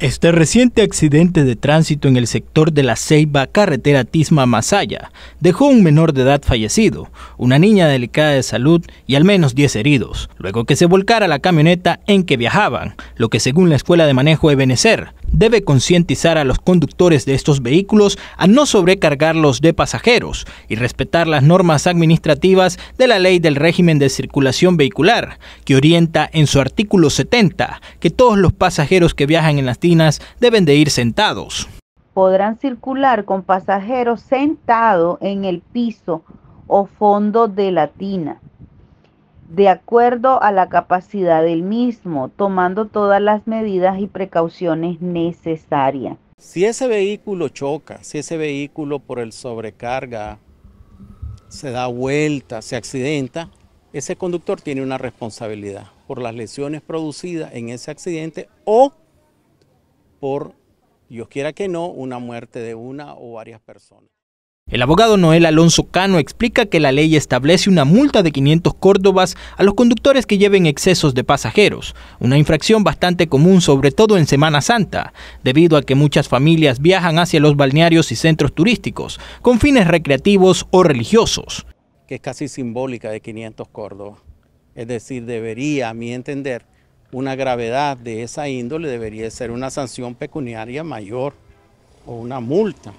Este reciente accidente de tránsito en el sector de la Ceiba, carretera Tisma-Masaya, dejó un menor de edad fallecido, una niña delicada de salud y al menos 10 heridos, luego que se volcara la camioneta en que viajaban, lo que según la Escuela de Manejo de Benecer debe concientizar a los conductores de estos vehículos a no sobrecargarlos de pasajeros y respetar las normas administrativas de la Ley del Régimen de Circulación Vehicular, que orienta en su artículo 70 que todos los pasajeros que viajan en las tinas deben de ir sentados. Podrán circular con pasajeros sentados en el piso o fondo de la tina de acuerdo a la capacidad del mismo, tomando todas las medidas y precauciones necesarias. Si ese vehículo choca, si ese vehículo por el sobrecarga se da vuelta, se accidenta, ese conductor tiene una responsabilidad por las lesiones producidas en ese accidente o por, Dios quiera que no, una muerte de una o varias personas. El abogado Noel Alonso Cano explica que la ley establece una multa de 500 córdobas a los conductores que lleven excesos de pasajeros, una infracción bastante común sobre todo en Semana Santa, debido a que muchas familias viajan hacia los balnearios y centros turísticos con fines recreativos o religiosos. Que es casi simbólica de 500 córdobas, es decir, debería, a mi entender, una gravedad de esa índole debería ser una sanción pecuniaria mayor o una multa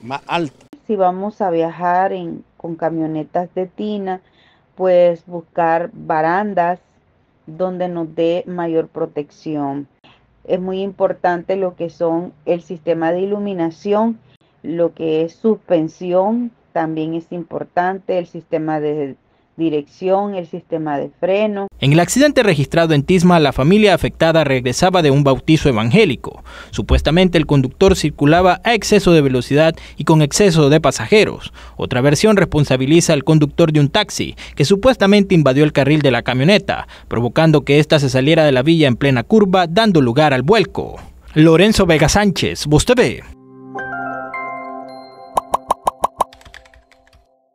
más alta si vamos a viajar con camionetas de tina, pues buscar barandas donde nos dé mayor protección. Es muy importante lo que son el sistema de iluminación, lo que es suspensión, también es importante el sistema de dirección, el sistema de freno. En el accidente registrado en Tisma, la familia afectada regresaba de un bautizo evangélico. Supuestamente el conductor circulaba a exceso de velocidad y con exceso de pasajeros. Otra versión responsabiliza al conductor de un taxi, que supuestamente invadió el carril de la camioneta, provocando que ésta se saliera de la villa en plena curva, dando lugar al vuelco. Lorenzo Vega Sánchez, Bustebe.